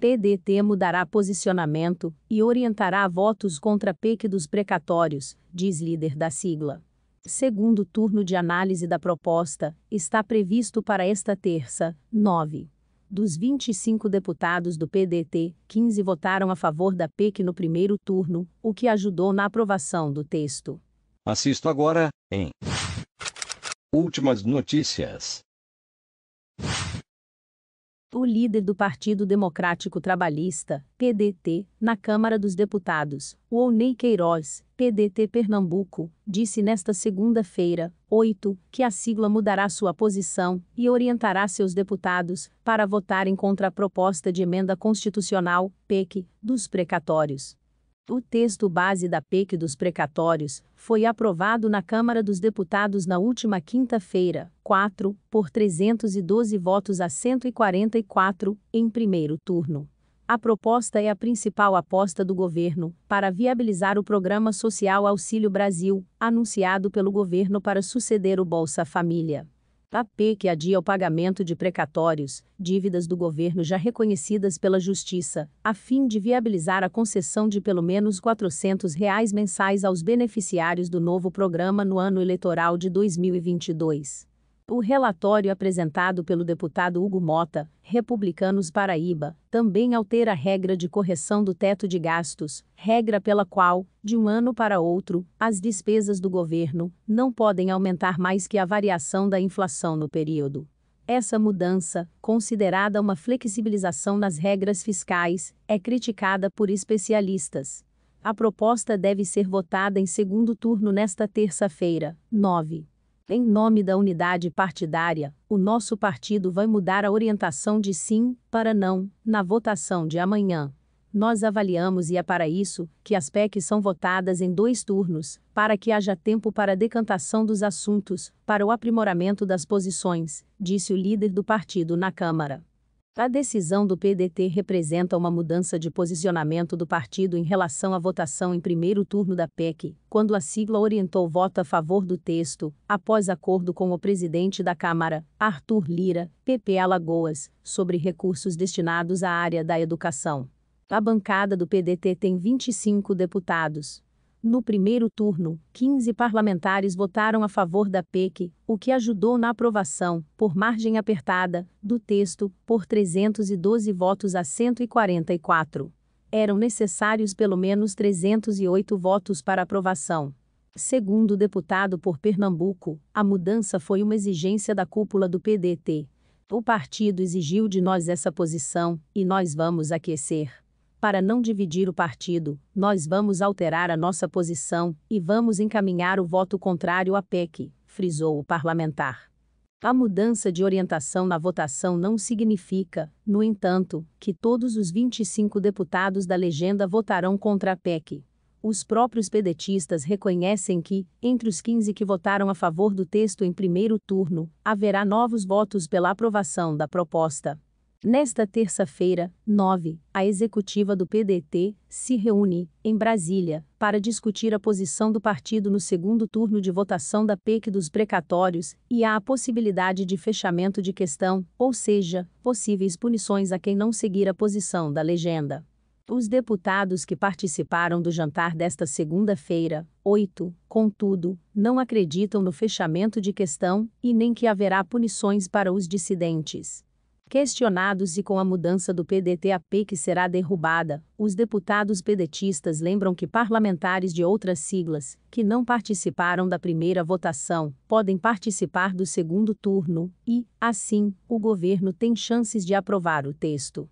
PDT mudará posicionamento e orientará votos contra PEC dos precatórios, diz líder da sigla. Segundo turno de análise da proposta está previsto para esta terça, 9. Dos 25 deputados do PDT, 15 votaram a favor da PEC no primeiro turno, o que ajudou na aprovação do texto. Assisto agora, em Últimas notícias o líder do Partido Democrático Trabalhista, PDT, na Câmara dos Deputados, Olney Queiroz, PDT Pernambuco, disse nesta segunda-feira, 8, que a sigla mudará sua posição e orientará seus deputados para votarem contra a proposta de emenda constitucional, PEC, dos precatórios. O texto base da PEC dos precatórios foi aprovado na Câmara dos Deputados na última quinta-feira, 4, por 312 votos a 144, em primeiro turno. A proposta é a principal aposta do governo para viabilizar o programa social Auxílio Brasil, anunciado pelo governo para suceder o Bolsa Família. AP que adia o pagamento de precatórios, dívidas do governo já reconhecidas pela Justiça, a fim de viabilizar a concessão de pelo menos R$ 400 reais mensais aos beneficiários do novo programa no ano eleitoral de 2022. O relatório apresentado pelo deputado Hugo Mota, Republicanos Paraíba, também altera a regra de correção do teto de gastos, regra pela qual, de um ano para outro, as despesas do governo não podem aumentar mais que a variação da inflação no período. Essa mudança, considerada uma flexibilização nas regras fiscais, é criticada por especialistas. A proposta deve ser votada em segundo turno nesta terça-feira, 9. Em nome da unidade partidária, o nosso partido vai mudar a orientação de sim para não na votação de amanhã. Nós avaliamos e é para isso que as PECs são votadas em dois turnos, para que haja tempo para a decantação dos assuntos, para o aprimoramento das posições, disse o líder do partido na Câmara. A decisão do PDT representa uma mudança de posicionamento do partido em relação à votação em primeiro turno da PEC, quando a sigla orientou o voto a favor do texto, após acordo com o presidente da Câmara, Arthur Lira, PP Alagoas, sobre recursos destinados à área da educação. A bancada do PDT tem 25 deputados, no primeiro turno, 15 parlamentares votaram a favor da PEC, o que ajudou na aprovação, por margem apertada, do texto, por 312 votos a 144. Eram necessários pelo menos 308 votos para aprovação. Segundo o deputado por Pernambuco, a mudança foi uma exigência da cúpula do PDT. O partido exigiu de nós essa posição, e nós vamos aquecer. Para não dividir o partido, nós vamos alterar a nossa posição e vamos encaminhar o voto contrário à PEC, frisou o parlamentar. A mudança de orientação na votação não significa, no entanto, que todos os 25 deputados da legenda votarão contra a PEC. Os próprios pedetistas reconhecem que, entre os 15 que votaram a favor do texto em primeiro turno, haverá novos votos pela aprovação da proposta. Nesta terça-feira, 9, a executiva do PDT se reúne, em Brasília, para discutir a posição do partido no segundo turno de votação da PEC dos precatórios e há a possibilidade de fechamento de questão, ou seja, possíveis punições a quem não seguir a posição da legenda. Os deputados que participaram do jantar desta segunda-feira, 8, contudo, não acreditam no fechamento de questão e nem que haverá punições para os dissidentes. Questionados e com a mudança do PDT a PEC será derrubada, os deputados pedetistas lembram que parlamentares de outras siglas, que não participaram da primeira votação, podem participar do segundo turno e, assim, o governo tem chances de aprovar o texto.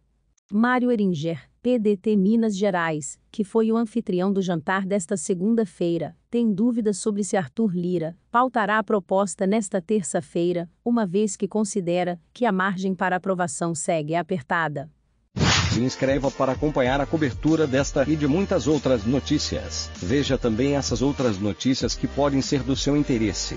Mário Eringer, PDT Minas Gerais, que foi o anfitrião do jantar desta segunda-feira, tem dúvidas sobre se Arthur Lira pautará a proposta nesta terça-feira, uma vez que considera que a margem para aprovação segue apertada. Se inscreva para acompanhar a cobertura desta e de muitas outras notícias. Veja também essas outras notícias que podem ser do seu interesse.